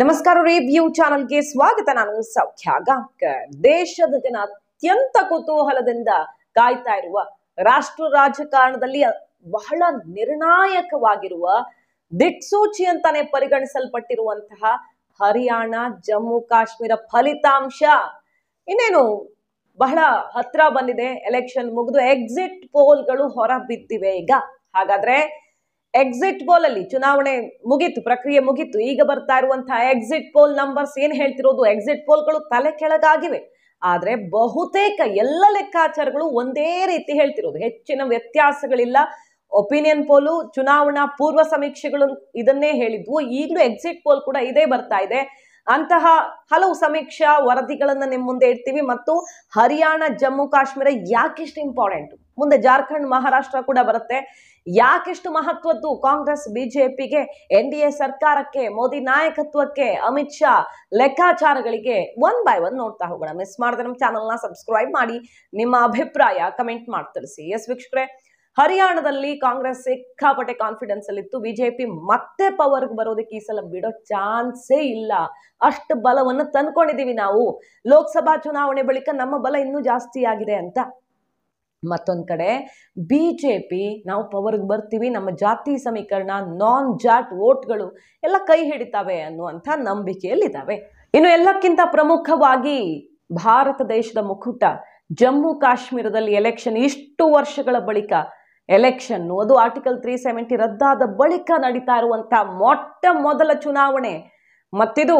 ನಮಸ್ಕಾರ ರೇಬಿಯೋ ಚಾನಲ್ಗೆ ಸ್ವಾಗತ ನಾನು ಸೌಖ್ಯ ಗಾಂಕರ್ ದೇಶದ ಜನ ಅತ್ಯಂತ ಕುತೂಹಲದಿಂದ ಕಾಯ್ತಾ ಇರುವ ರಾಷ್ಟ್ರ ರಾಜಕಾರಣದಲ್ಲಿ ಬಹಳ ನಿರ್ಣಾಯಕವಾಗಿರುವ ದಿಕ್ಸೂಚಿ ಅಂತಾನೆ ಪರಿಗಣಿಸಲ್ಪಟ್ಟಿರುವಂತಹ ಹರಿಯಾಣ ಜಮ್ಮು ಕಾಶ್ಮೀರ ಫಲಿತಾಂಶ ಇನ್ನೇನು ಬಹಳ ಹತ್ರ ಬಂದಿದೆ ಎಲೆಕ್ಷನ್ ಮುಗಿದು ಎಕ್ಸಿಟ್ ಪೋಲ್ಗಳು ಹೊರಬಿದ್ದಿವೆ ಈಗ ಹಾಗಾದ್ರೆ ಎಕ್ಸಿಟ್ ಪೋಲ್ ಅಲ್ಲಿ ಚುನಾವಣೆ ಮುಗಿತು ಪ್ರಕ್ರಿಯೆ ಮುಗಿತು ಈಗ ಬರ್ತಾ ಇರುವಂತಹ ಎಕ್ಸಿಟ್ ಪೋಲ್ ನಂಬರ್ಸ್ ಏನ್ ಹೇಳ್ತಿರೋದು ಎಕ್ಸಿಟ್ ಪೋಲ್ಗಳು ತಲೆ ಕೆಳಗಾಗಿವೆ ಆದರೆ ಬಹುತೇಕ ಎಲ್ಲ ಲೆಕ್ಕಾಚಾರಗಳು ಒಂದೇ ರೀತಿ ಹೇಳ್ತಿರೋದು ಹೆಚ್ಚಿನ ವ್ಯತ್ಯಾಸಗಳಿಲ್ಲ ಒಪಿನಿಯನ್ ಪೋಲು ಚುನಾವಣಾ ಪೂರ್ವ ಸಮೀಕ್ಷೆಗಳು ಇದನ್ನೇ ಹೇಳಿದ್ವು ಈಗಲೂ ಎಕ್ಸಿಟ್ ಪೋಲ್ ಕೂಡ ಇದೇ ಬರ್ತಾ ಇದೆ ಅಂತಹ ಹಲವು ಸಮೀಕ್ಷಾ ವರದಿಗಳನ್ನು ನಿಮ್ಮ ಮುಂದೆ ಇಡ್ತೀವಿ ಮತ್ತು ಹರಿಯಾಣ ಜಮ್ಮು ಕಾಶ್ಮೀರ ಯಾಕಿಷ್ಟು ಇಂಪಾರ್ಟೆಂಟ್ ಮುಂದೆ ಜಾರ್ಖಂಡ್ ಮಹಾರಾಷ್ಟ್ರ ಕೂಡ ಬರುತ್ತೆ ಯಾಕೆಷ್ಟು ಮಹತ್ವದ್ದು ಕಾಂಗ್ರೆಸ್ ಬಿಜೆಪಿಗೆ ಎನ್ ಡಿ ಎ ಸರ್ಕಾರಕ್ಕೆ ಮೋದಿ ನಾಯಕತ್ವಕ್ಕೆ ಅಮಿತ್ ಶಾ ಲೆಕ್ಕಾಚಾರಗಳಿಗೆ ಒನ್ ಬೈ ಒನ್ ನೋಡ್ತಾ ಹೋಗೋಣ ಮಿಸ್ ಮಾಡದೆ ನಮ್ಮ ಚಾನಲ್ನ ಸಬ್ಸ್ಕ್ರೈಬ್ ಮಾಡಿ ನಿಮ್ಮ ಅಭಿಪ್ರಾಯ ಕಮೆಂಟ್ ಮಾಡಿ ತಿಳಿಸಿ ಎಸ್ ವೀಕ್ಷಕರೇ ಹರಿಯಾಣದಲ್ಲಿ ಕಾಂಗ್ರೆಸ್ ಸಿಕ್ಕಾಪಟ್ಟೆ ಕಾನ್ಫಿಡೆನ್ಸ್ ಅಲ್ಲಿತ್ತು ಬಿಜೆಪಿ ಮತ್ತೆ ಪವರ್ಗೆ ಬರೋದಕ್ಕೆ ಈ ಸಲ ಬಿಡೋ ಚಾನ್ಸೇ ಇಲ್ಲ ಅಷ್ಟು ಬಲವನ್ನು ತಂದ್ಕೊಂಡಿದೀವಿ ನಾವು ಲೋಕಸಭಾ ಚುನಾವಣೆ ಬಳಿಕ ನಮ್ಮ ಬಲ ಇನ್ನೂ ಜಾಸ್ತಿ ಆಗಿದೆ ಅಂತ ಮತ್ತೊಂದು ಕಡೆ ಬಿ ಜೆ ಪಿ ನಾವು ಪವರ್ಗೆ ಬರ್ತೀವಿ ನಮ್ಮ ಜಾತಿ ಸಮೀಕರಣ ನಾನ್ ಜಾಟ್ ವೋಟ್ಗಳು ಎಲ್ಲ ಕೈ ಹಿಡಿತಾವೆ ಅನ್ನುವಂಥ ನಂಬಿಕೆಯಲ್ಲಿದ್ದಾವೆ ಇನ್ನು ಎಲ್ಲಕ್ಕಿಂತ ಪ್ರಮುಖವಾಗಿ ಭಾರತ ದೇಶದ ಮುಕುಟ ಜಮ್ಮು ಕಾಶ್ಮೀರದಲ್ಲಿ ಎಲೆಕ್ಷನ್ ಇಷ್ಟು ವರ್ಷಗಳ ಬಳಿಕ ಎಲೆಕ್ಷನ್ನು ಅದು ಆರ್ಟಿಕಲ್ ತ್ರೀ ಸೆವೆಂಟಿ ರದ್ದಾದ ಬಳಿಕ ನಡೀತಾ ಇರುವಂಥ ಮೊಟ್ಟ ಮೊದಲ ಚುನಾವಣೆ ಮತ್ತಿದು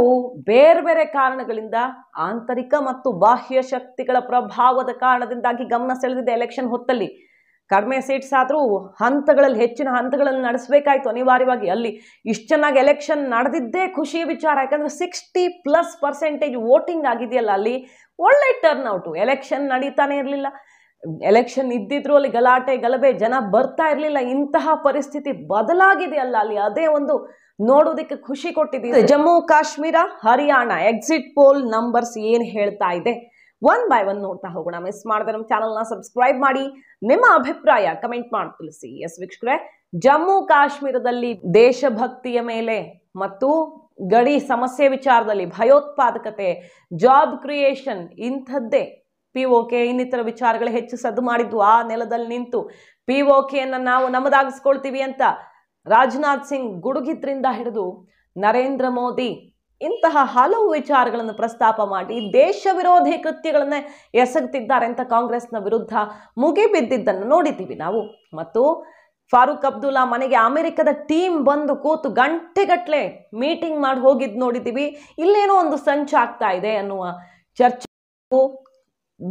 ಬೇರೆ ಬೇರೆ ಕಾರಣಗಳಿಂದ ಆಂತರಿಕ ಮತ್ತು ಬಾಹ್ಯ ಶಕ್ತಿಗಳ ಪ್ರಭಾವದ ಕಾರಣದಿಂದಾಗಿ ಗಮನ ಸೆಳೆದಿದೆ ಎಲೆಕ್ಷನ್ ಹೊತ್ತಲ್ಲಿ ಕಡಿಮೆ ಸೀಟ್ಸ್ ಆದರೂ ಹಂತಗಳಲ್ಲಿ ಹೆಚ್ಚಿನ ಹಂತಗಳಲ್ಲಿ ನಡೆಸಬೇಕಾಯ್ತು ಅನಿವಾರ್ಯವಾಗಿ ಅಲ್ಲಿ ಇಷ್ಟು ಚೆನ್ನಾಗಿ ಎಲೆಕ್ಷನ್ ನಡೆದಿದ್ದೇ ಖುಷಿಯ ವಿಚಾರ ಯಾಕಂದರೆ ಸಿಕ್ಸ್ಟಿ ಪ್ಲಸ್ ಪರ್ಸೆಂಟೇಜ್ ವೋಟಿಂಗ್ ಆಗಿದೆಯಲ್ಲ ಅಲ್ಲಿ ಒಳ್ಳೆ ಟರ್ನ್ಔಟು ಎಲೆಕ್ಷನ್ ನಡೀತಾನೆ ಇರಲಿಲ್ಲ ಎಲೆಕ್ಷನ್ ಇದ್ದಿದ್ರು ಅಲ್ಲಿ ಗಲಾಟೆ ಗಲಭೆ ಜನ ಬರ್ತಾ ಇರಲಿಲ್ಲ ಇಂತಹ ಪರಿಸ್ಥಿತಿ ಬದಲಾಗಿದೆಯಲ್ಲ ಅಲ್ಲಿ ಅದೇ ಒಂದು ನೋಡೋದಕ್ಕೆ ಖುಷಿ ಕೊಟ್ಟಿದ್ದೀವಿ Jammu Kashmir Haryana exit poll numbers ಏನು ಹೇಳ್ತಾ ಇದೆ ಒನ್ ಬೈ ಒನ್ ನೋಡ್ತಾ ಹೋಗೋಣ ಮಿಸ್ ಮಾಡದೆ ನಮ್ಮ ಚಾನಲ್ನ ಸಬ್ಸ್ಕ್ರೈಬ್ ಮಾಡಿ ನಿಮ್ಮ ಅಭಿಪ್ರಾಯ ಕಮೆಂಟ್ ಮಾಡಿ ತಿಳಿಸಿ ಎಸ್ ವೀಕ್ಷಕರೇ ಜಮ್ಮು ಕಾಶ್ಮೀರದಲ್ಲಿ ದೇಶಭಕ್ತಿಯ ಮೇಲೆ ಮತ್ತು ಗಡಿ ಸಮಸ್ಯೆ ವಿಚಾರದಲ್ಲಿ ಭಯೋತ್ಪಾದಕತೆ ಜಾಬ್ ಕ್ರಿಯೇಷನ್ ಇಂಥದ್ದೇ ಪಿ ಒ ಕೆ ಇನ್ನಿತರ ವಿಚಾರಗಳು ಹೆಚ್ಚು ಸದ್ದು ಮಾಡಿದ್ದು ಆ ನೆಲದಲ್ಲಿ ನಿಂತು ಪಿ ಓಕೆಯನ್ನು ನಾವು ನಮ್ಮದಾಗಿಸ್ಕೊಳ್ತೀವಿ ಅಂತ ರಾಜನಾಥ್ ಸಿಂಗ್ ಗುಡುಗಿದ್ರಿಂದ ಹಿಡಿದು ನರೇಂದ್ರ ಮೋದಿ ಇಂತಹ ಹಲವು ವಿಚಾರಗಳನ್ನು ಪ್ರಸ್ತಾಪ ಮಾಡಿ ದೇಶ ವಿರೋಧಿ ಕೃತ್ಯಗಳನ್ನೇ ಎಸಗುತ್ತಿದ್ದಾರೆ ಅಂತ ಕಾಂಗ್ರೆಸ್ನ ವಿರುದ್ಧ ಮುಗಿಬಿದ್ದಿದ್ದನ್ನು ನೋಡಿದ್ದೀವಿ ನಾವು ಮತ್ತು ಫಾರೂಕ್ ಅಬ್ದುಲ್ಲಾ ಮನೆಗೆ ಅಮೆರಿಕದ ಟೀಮ್ ಬಂದು ಕೂತು ಗಂಟೆಗಟ್ಟಲೆ ಮೀಟಿಂಗ್ ಮಾಡಿ ಹೋಗಿದ್ದು ನೋಡಿದ್ದೀವಿ ಇಲ್ಲೇನೋ ಒಂದು ಸಂಚು ಆಗ್ತಾ ಇದೆ ಅನ್ನುವ ಚರ್ಚೆ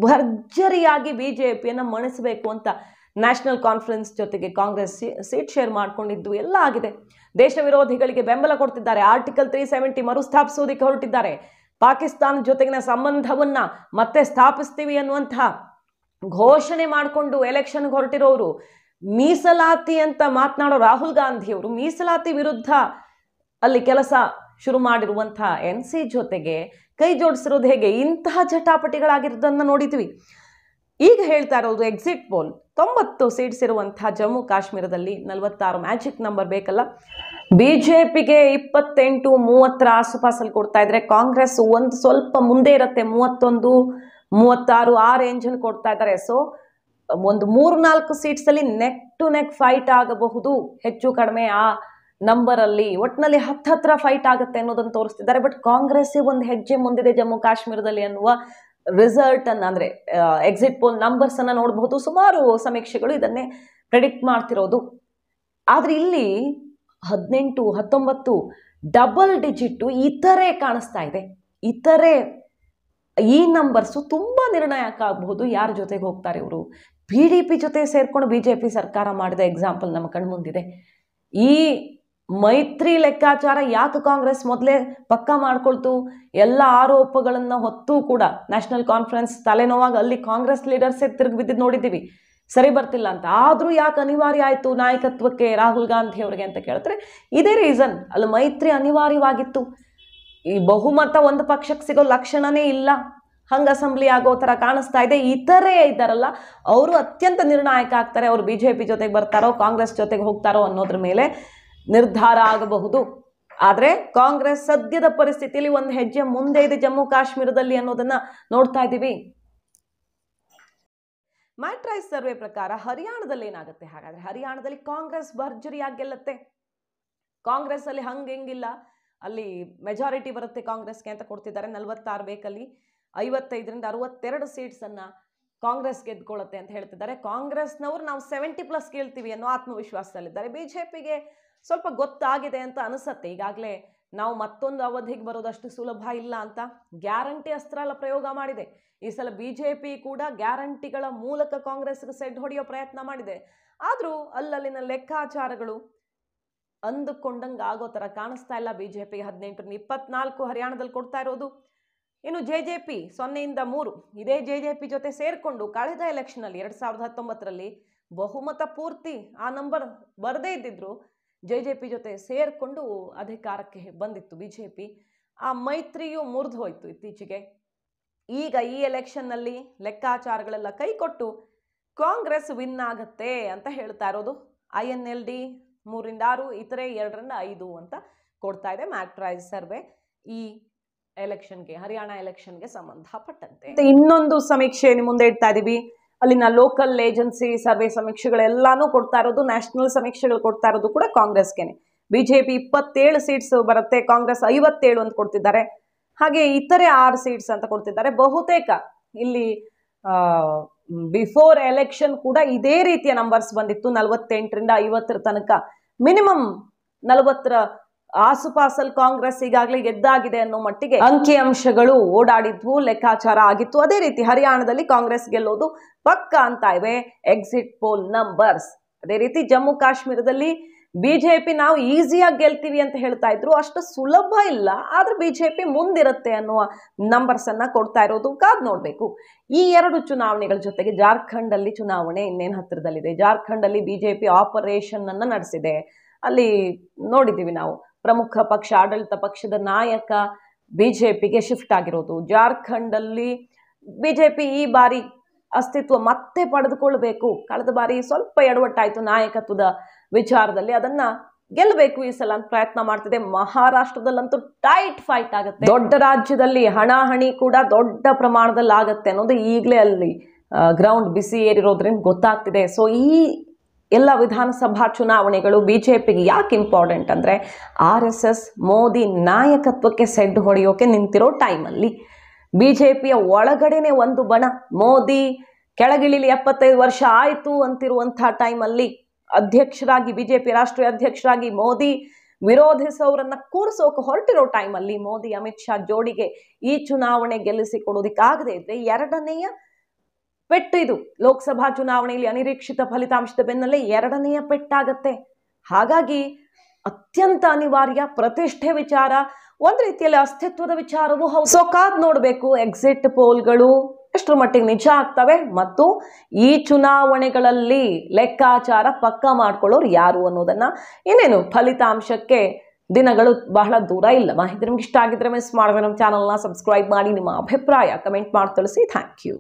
ಭರ್ಜರಿಯಾಗಿ ಬಿ ಜೆ ಪಿಯನ್ನು ಮಣಿಸಬೇಕು ಅಂತ ನ್ಯಾಷನಲ್ ಕಾನ್ಫರೆನ್ಸ್ ಜೊತೆಗೆ ಕಾಂಗ್ರೆಸ್ ಸೀಟ್ ಶೇರ್ ಮಾಡಿಕೊಂಡಿದ್ದು ಎಲ್ಲ ಆಗಿದೆ ದೇಶ ವಿರೋಧಿಗಳಿಗೆ ಬೆಂಬಲ ಕೊಡ್ತಿದ್ದಾರೆ ಆರ್ಟಿಕಲ್ ತ್ರೀ ಸೆವೆಂಟಿ ಮರುಸ್ಥಾಪಿಸುವುದಕ್ಕೆ ಹೊರಟಿದ್ದಾರೆ ಪಾಕಿಸ್ತಾನ ಜೊತೆಗಿನ ಸಂಬಂಧವನ್ನು ಮತ್ತೆ ಸ್ಥಾಪಿಸ್ತೀವಿ ಅನ್ನುವಂತಹ ಘೋಷಣೆ ಮಾಡಿಕೊಂಡು ಎಲೆಕ್ಷನ್ಗೆ ಹೊರಟಿರೋರು ಮೀಸಲಾತಿ ಅಂತ ಮಾತನಾಡೋ ರಾಹುಲ್ ಗಾಂಧಿಯವರು ಮೀಸಲಾತಿ ವಿರುದ್ಧ ಅಲ್ಲಿ ಕೆಲಸ ಶುರು ಮಾಡಿರುವಂತಹ ಎನ್ ಸಿ ಜೊತೆಗೆ ಕೈ ಜೋಡಿಸಿರೋದು ಹೇಗೆ ಇಂತಹ ಜಟಾಪಟಿಗಳಾಗಿರೋದನ್ನು ನೋಡಿದ್ವಿ ಈಗ ಹೇಳ್ತಾ ಇರೋದು ಎಕ್ಸಿಟ್ ಪೋಲ್ ತೊಂಬತ್ತು ಸೀಟ್ಸ್ ಇರುವಂತಹ ಜಮ್ಮು ಕಾಶ್ಮೀರದಲ್ಲಿ ನಲವತ್ತಾರು ಮ್ಯಾಜಿಕ್ ನಂಬರ್ ಬೇಕಲ್ಲ ಬಿಜೆಪಿಗೆ ಇಪ್ಪತ್ತೆಂಟು ಮೂವತ್ತರ ಆಸುಪಾಸಲ್ಲಿ ಕೊಡ್ತಾ ಇದ್ರೆ ಕಾಂಗ್ರೆಸ್ ಒಂದು ಸ್ವಲ್ಪ ಮುಂದೆ ಇರುತ್ತೆ ಮೂವತ್ತೊಂದು ಮೂವತ್ತಾರು ಆ ರೇಂಜಲ್ಲಿ ಕೊಡ್ತಾ ಇದ್ದಾರೆ ಸೊ ಒಂದು ಮೂರು ನಾಲ್ಕು ಅಲ್ಲಿ ನೆಕ್ ಟು ನೆಕ್ ಫೈಟ್ ಆಗಬಹುದು ಹೆಚ್ಚು ಕಡಿಮೆ ಆ ನಂಬರಲ್ಲಿ ಒಟ್ಟಿನಲ್ಲಿ ಹತ್ತು ಹತ್ತಿರ ಫೈಟ್ ಆಗುತ್ತೆ ಅನ್ನೋದನ್ನು ತೋರಿಸ್ತಿದ್ದಾರೆ ಬಟ್ ಕಾಂಗ್ರೆಸ್ ಒಂದು ಹೆಜ್ಜೆ ಮುಂದಿದೆ ಜಮ್ಮು ಕಾಶ್ಮೀರದಲ್ಲಿ ಅನ್ನುವ ರಿಸಲ್ಟನ್ನು ಅಂದರೆ ಎಕ್ಸಿಟ್ ಪೋಲ್ ನಂಬರ್ಸನ್ನು ನೋಡಬಹುದು ಸುಮಾರು ಸಮೀಕ್ಷೆಗಳು ಇದನ್ನೇ ಪ್ರೆಡಿಕ್ಟ್ ಮಾಡ್ತಿರೋದು ಆದರೆ ಇಲ್ಲಿ ಹದಿನೆಂಟು ಹತ್ತೊಂಬತ್ತು ಡಬಲ್ ಡಿಜಿಟ್ಟು ಇತರೆ ಕಾಣಿಸ್ತಾ ಇದೆ ಇತರೆ ಈ ನಂಬರ್ಸು ತುಂಬ ನಿರ್ಣಾಯಕ ಆಗಬಹುದು ಯಾರ ಜೊತೆಗೆ ಹೋಗ್ತಾರೆ ಇವರು ಪಿ ಡಿ ಪಿ ಜೊತೆ ಸೇರ್ಕೊಂಡು ಬಿ ಜೆ ಪಿ ಸರ್ಕಾರ ಮಾಡಿದ ಎಕ್ಸಾಂಪಲ್ ನಮ್ಮ ಕಣ್ಮುಂದಿದೆ ಈ ಮೈತ್ರಿ ಲೆಕ್ಕಾಚಾರ ಯಾಕೆ ಕಾಂಗ್ರೆಸ್ ಮೊದಲೇ ಪಕ್ಕ ಮಾಡ್ಕೊಳ್ತು ಎಲ್ಲ ಆರೋಪಗಳನ್ನು ಹೊತ್ತೂ ಕೂಡ ನ್ಯಾಷನಲ್ ಕಾನ್ಫರೆನ್ಸ್ ತಲೆನೋವಾಗ ಅಲ್ಲಿ ಕಾಂಗ್ರೆಸ್ ಲೀಡರ್ಸೇ ತಿರುಗಿ ಬಿದ್ದಿದ್ದು ನೋಡಿದ್ದೀವಿ ಸರಿ ಬರ್ತಿಲ್ಲ ಅಂತ ಆದರೂ ಯಾಕೆ ಅನಿವಾರ್ಯ ಆಯಿತು ನಾಯಕತ್ವಕ್ಕೆ ರಾಹುಲ್ ಗಾಂಧಿ ಅವರಿಗೆ ಅಂತ ಕೇಳಿದ್ರೆ ಇದೇ ರೀಸನ್ ಅಲ್ಲಿ ಮೈತ್ರಿ ಅನಿವಾರ್ಯವಾಗಿತ್ತು ಈ ಬಹುಮತ ಒಂದು ಪಕ್ಷಕ್ಕೆ ಸಿಗೋ ಲಕ್ಷಣನೇ ಇಲ್ಲ ಹಂಗ ಅಸೆಂಬ್ಲಿ ಆಗೋ ಥರ ಕಾಣಿಸ್ತಾ ಇದೆ ಇತರೇ ಇದ್ದಾರಲ್ಲ ಅವರು ಅತ್ಯಂತ ನಿರ್ಣಾಯಕ ಆಗ್ತಾರೆ ಅವರು ಬಿ ಜೆ ಪಿ ಜೊತೆಗೆ ಬರ್ತಾರೋ ಕಾಂಗ್ರೆಸ್ ಜೊತೆಗೆ ಹೋಗ್ತಾರೋ ಅನ್ನೋದ್ರ ಮೇಲೆ ನಿರ್ಧಾರ ಆಗಬಹುದು ಆದರೆ ಕಾಂಗ್ರೆಸ್ ಸದ್ಯದ ಪರಿಸ್ಥಿತಿಯಲ್ಲಿ ಒಂದು ಹೆಜ್ಜೆ ಮುಂದೆ ಇದೆ ಜಮ್ಮು ಕಾಶ್ಮೀರದಲ್ಲಿ ಅನ್ನೋದನ್ನ ನೋಡ್ತಾ ಇದ್ದೀವಿ ಮ್ಯಾಟ್ರೈಸ್ ಸರ್ವೆ ಪ್ರಕಾರ ಹರಿಯಾಣದಲ್ಲಿ ಏನಾಗುತ್ತೆ ಹಾಗಾದ್ರೆ ಹರಿಯಾಣದಲ್ಲಿ ಕಾಂಗ್ರೆಸ್ ಭರ್ಜರಿಯಾಗಿ ಗೆಲ್ಲತ್ತೆ ಕಾಂಗ್ರೆಸ್ ಅಲ್ಲಿ ಹಂಗೆ ಹೆಂಗಿಲ್ಲ ಅಲ್ಲಿ ಮೆಜಾರಿಟಿ ಬರುತ್ತೆ ಕಾಂಗ್ರೆಸ್ಗೆ ಅಂತ ಕೊಡ್ತಿದ್ದಾರೆ ನಲವತ್ತಾರು ಬೇಕಲ್ಲಿ ಐವತ್ತೈದರಿಂದ ಅರವತ್ತೆರಡು ಸೀಟ್ಸನ್ನು ಕಾಂಗ್ರೆಸ್ ಗೆದ್ಕೊಳ್ಳುತ್ತೆ ಅಂತ ಹೇಳ್ತಿದ್ದಾರೆ ಕಾಂಗ್ರೆಸ್ನವರು ನಾವು ಸೆವೆಂಟಿ ಪ್ಲಸ್ ಗೆಲ್ತೀವಿ ಅನ್ನೋ ಆತ್ಮವಿಶ್ವಾಸದಲ್ಲಿದ್ದಾರೆ ಬಿಜೆಪಿಗೆ ಸ್ವಲ್ಪ ಗೊತ್ತಾಗಿದೆ ಅಂತ ಅನಿಸತ್ತೆ ಈಗಾಗಲೇ ನಾವು ಮತ್ತೊಂದು ಅವಧಿಗೆ ಬರೋದಷ್ಟು ಸುಲಭ ಇಲ್ಲ ಅಂತ ಗ್ಯಾರಂಟಿ ಅಸ್ತ್ರ ಎಲ್ಲ ಪ್ರಯೋಗ ಮಾಡಿದೆ ಈ ಸಲ ಬಿ ಜೆ ಪಿ ಕೂಡ ಗ್ಯಾರಂಟಿಗಳ ಮೂಲಕ ಕಾಂಗ್ರೆಸ್ಗೆ ಸೆಡ್ ಹೊಡೆಯೋ ಪ್ರಯತ್ನ ಮಾಡಿದೆ ಆದರೂ ಅಲ್ಲಲ್ಲಿನ ಲೆಕ್ಕಾಚಾರಗಳು ಅಂದುಕೊಂಡಂಗೆ ಆಗೋ ಥರ ಕಾಣಿಸ್ತಾ ಇಲ್ಲ ಬಿ ಜೆ ಪಿ ಹದಿನೆಂಟರಿಂದ ಇಪ್ಪತ್ನಾಲ್ಕು ಹರಿಯಾಣದಲ್ಲಿ ಕೊಡ್ತಾ ಇರೋದು ಇನ್ನು ಜೆ ಜೆ ಪಿ ಸೊನ್ನೆಯಿಂದ ಮೂರು ಇದೇ ಜೆ ಜೆ ಪಿ ಜೊತೆ ಸೇರಿಕೊಂಡು ಕಳೆದ ಎಲೆಕ್ಷನಲ್ಲಿ ಎರಡು ಸಾವಿರದ ಹತ್ತೊಂಬತ್ತರಲ್ಲಿ ಬಹುಮತ ಪೂರ್ತಿ ಆ ನಂಬರ್ ಬರದೇ ಇದ್ದಿದ್ರು ಜೆ ಜೆ ಪಿ ಜೊತೆ ಸೇರಿಕೊಂಡು ಅಧಿಕಾರಕ್ಕೆ ಬಂದಿತ್ತು ಬಿ ಜೆ ಪಿ ಆ ಮೈತ್ರಿಯು ಮುರಿದು ಹೋಯಿತು ಇತ್ತೀಚೆಗೆ ಈಗ ಈ ಎಲೆಕ್ಷನ್ನಲ್ಲಿ ಲೆಕ್ಕಾಚಾರಗಳೆಲ್ಲ ಕೈಕೊಟ್ಟು ಕಾಂಗ್ರೆಸ್ ವಿನ್ ಆಗತ್ತೆ ಅಂತ ಹೇಳ್ತಾ ಇರೋದು ಐ ಎನ್ ಎಲ್ ಡಿ ಮೂರಿಂದ ಆರು ಇತರೆ ಎರಡರಿಂದ ಐದು ಅಂತ ಕೊಡ್ತಾ ಇದೆ ಮ್ಯಾಟ್ರೈಸ್ ಸರ್ವೆ ಈ ಎಲೆಕ್ಷನ್ಗೆ ಹರಿಯಾಣ ಎಲೆಕ್ಷನ್ಗೆ ಸಂಬಂಧಪಟ್ಟಂತೆ ಇನ್ನೊಂದು ಸಮೀಕ್ಷೆ ಮುಂದೆ ಇಡ್ತಾ ಇದ್ದೀವಿ ಅಲ್ಲಿನ ಲೋಕಲ್ ಏಜೆನ್ಸಿ ಸರ್ವೆ ಸಮೀಕ್ಷೆಗಳೆಲ್ಲಾನು ಕೊಡ್ತಾ ಇರೋದು ನ್ಯಾಷನಲ್ ಸಮೀಕ್ಷೆಗಳು ಕೊಡ್ತಾ ಇರೋದು ಕೂಡ ಕಾಂಗ್ರೆಸ್ಗೆನೆ ಬಿಜೆಪಿ ಇಪ್ಪತ್ತೇಳು ಸೀಟ್ಸ್ ಬರುತ್ತೆ ಕಾಂಗ್ರೆಸ್ ಐವತ್ತೇಳು ಅಂತ ಕೊಡ್ತಿದ್ದಾರೆ ಹಾಗೆ ಇತರೆ ಆರು ಸೀಟ್ಸ್ ಅಂತ ಕೊಡ್ತಿದ್ದಾರೆ ಬಹುತೇಕ ಇಲ್ಲಿ ಬಿಫೋರ್ ಎಲೆಕ್ಷನ್ ಕೂಡ ಇದೇ ರೀತಿಯ ನಂಬರ್ಸ್ ಬಂದಿತ್ತು ನಲವತ್ತೆಂಟರಿಂದ ಐವತ್ತರ ತನಕ ಮಿನಿಮಮ್ ನಲವತ್ತರ ಆಸುಪಾಸಲ್ ಕಾಂಗ್ರೆಸ್ ಈಗಾಗಲೇ ಗೆದ್ದಾಗಿದೆ ಅನ್ನೋ ಮಟ್ಟಿಗೆ ಅಂಕಿ ಅಂಶಗಳು ಓಡಾಡಿದ್ವು ಲೆಕ್ಕಾಚಾರ ಆಗಿತ್ತು ಅದೇ ರೀತಿ ಹರಿಯಾಣದಲ್ಲಿ ಕಾಂಗ್ರೆಸ್ ಗೆಲ್ಲೋದು ಪಕ್ಕ ಅಂತ ಇವೆ ಎಕ್ಸಿಟ್ ಪೋಲ್ ನಂಬರ್ಸ್ ಅದೇ ರೀತಿ ಜಮ್ಮು ಕಾಶ್ಮೀರದಲ್ಲಿ ಬಿಜೆಪಿ ನಾವು ಈಸಿಯಾಗಿ ಗೆಲ್ತೀವಿ ಅಂತ ಹೇಳ್ತಾ ಇದ್ರು ಅಷ್ಟು ಸುಲಭ ಇಲ್ಲ ಆದ್ರೆ ಬಿಜೆಪಿ ಮುಂದಿರುತ್ತೆ ಅನ್ನುವ ನಂಬರ್ಸ್ ಅನ್ನ ಕೊಡ್ತಾ ಇರೋದು ಕಾದ್ ನೋಡ್ಬೇಕು ಈ ಎರಡು ಚುನಾವಣೆಗಳ ಜೊತೆಗೆ ಜಾರ್ಖಂಡ್ ಅಲ್ಲಿ ಚುನಾವಣೆ ಇನ್ನೇನು ಹತ್ತಿರದಲ್ಲಿದೆ ಜಾರ್ಖಂಡ್ ಅಲ್ಲಿ ಬಿಜೆಪಿ ಆಪರೇಷನ್ ಅನ್ನ ನಡೆಸಿದೆ ಅಲ್ಲಿ ನೋಡಿದ್ದೀವಿ ನಾವು ಪ್ರಮುಖ ಪಕ್ಷ ಆಡಳಿತ ಪಕ್ಷದ ನಾಯಕ ಬಿಜೆಪಿಗೆ ಶಿಫ್ಟ್ ಆಗಿರೋದು ಅಲ್ಲಿ ಬಿಜೆಪಿ ಈ ಬಾರಿ ಅಸ್ತಿತ್ವ ಮತ್ತೆ ಪಡೆದುಕೊಳ್ಬೇಕು ಕಳೆದ ಬಾರಿ ಸ್ವಲ್ಪ ಎಡವಟ್ಟಾಯಿತು ನಾಯಕತ್ವದ ವಿಚಾರದಲ್ಲಿ ಅದನ್ನ ಗೆಲ್ಲಬೇಕು ಈ ಸಲ ಅಂತ ಪ್ರಯತ್ನ ಮಾಡ್ತಿದೆ ಮಹಾರಾಷ್ಟ್ರದಲ್ಲಂತೂ ಟೈಟ್ ಫೈಟ್ ಆಗುತ್ತೆ ದೊಡ್ಡ ರಾಜ್ಯದಲ್ಲಿ ಹಣಾಹಣಿ ಕೂಡ ದೊಡ್ಡ ಪ್ರಮಾಣದಲ್ಲಿ ಆಗುತ್ತೆ ಅನ್ನೋದು ಈಗಲೇ ಅಲ್ಲಿ ಗ್ರೌಂಡ್ ಬಿಸಿ ಏರಿರೋದ್ರಿಂದ ಗೊತ್ತಾಗ್ತಿದೆ ಸೊ ಈ ಎಲ್ಲ ವಿಧಾನಸಭಾ ಚುನಾವಣೆಗಳು ಬಿಜೆಪಿಗೆ ಯಾಕೆ ಇಂಪಾರ್ಟೆಂಟ್ ಅಂದರೆ ಆರ್ ಎಸ್ ಎಸ್ ಮೋದಿ ನಾಯಕತ್ವಕ್ಕೆ ಸೆಡ್ ಹೊಡೆಯೋಕೆ ನಿಂತಿರೋ ಟೈಮಲ್ಲಿ ಬಿ ಜೆ ಪಿಯ ಒಳಗಡೆನೆ ಒಂದು ಬಣ ಮೋದಿ ಕೆಳಗಿಳಿಲಿ ಎಪ್ಪತ್ತೈದು ವರ್ಷ ಆಯಿತು ಅಂತಿರುವಂಥ ಟೈಮಲ್ಲಿ ಅಧ್ಯಕ್ಷರಾಗಿ ಬಿ ಜೆ ಪಿ ರಾಷ್ಟ್ರೀಯ ಅಧ್ಯಕ್ಷರಾಗಿ ಮೋದಿ ವಿರೋಧಿಸೋರನ್ನ ಕೂರಿಸೋಕೆ ಹೊರಟಿರೋ ಟೈಮಲ್ಲಿ ಮೋದಿ ಅಮಿತ್ ಶಾ ಜೋಡಿಗೆ ಈ ಚುನಾವಣೆ ಗೆಲ್ಲಿಸಿಕೊಡೋದಕ್ಕಾಗದೇ ಇದ್ರೆ ಎರಡನೆಯ ಪೆಟ್ಟು ಇದು ಲೋಕಸಭಾ ಚುನಾವಣೆಯಲ್ಲಿ ಅನಿರೀಕ್ಷಿತ ಫಲಿತಾಂಶದ ಬೆನ್ನಲ್ಲೇ ಎರಡನೆಯ ಪೆಟ್ಟಾಗತ್ತೆ ಹಾಗಾಗಿ ಅತ್ಯಂತ ಅನಿವಾರ್ಯ ಪ್ರತಿಷ್ಠೆ ವಿಚಾರ ಒಂದು ರೀತಿಯಲ್ಲಿ ಅಸ್ತಿತ್ವದ ವಿಚಾರವೂ ಹೌದು ಸೊ ಕಾದ್ ನೋಡಬೇಕು ಎಕ್ಸಿಟ್ ಪೋಲ್ಗಳು ಎಷ್ಟರ ಮಟ್ಟಿಗೆ ನಿಜ ಆಗ್ತವೆ ಮತ್ತು ಈ ಚುನಾವಣೆಗಳಲ್ಲಿ ಲೆಕ್ಕಾಚಾರ ಪಕ್ಕ ಮಾಡ್ಕೊಳ್ಳೋರು ಯಾರು ಅನ್ನೋದನ್ನು ಇನ್ನೇನು ಫಲಿತಾಂಶಕ್ಕೆ ದಿನಗಳು ಬಹಳ ದೂರ ಇಲ್ಲ ಮಾಹಿತಿ ನಿಮ್ಗೆ ಇಷ್ಟ ಆಗಿದ್ರೆ ಮಿಸ್ ಮಾಡಿದ್ರೆ ನಮ್ಮ ಚಾನಲ್ನ ಸಬ್ಸ್ಕ್ರೈಬ್ ಮಾಡಿ ನಿಮ್ಮ ಅಭಿಪ್ರಾಯ ಕಮೆಂಟ್ ಮಾಡಿ ತಿಳಿಸಿ ಥ್ಯಾಂಕ್ ಯು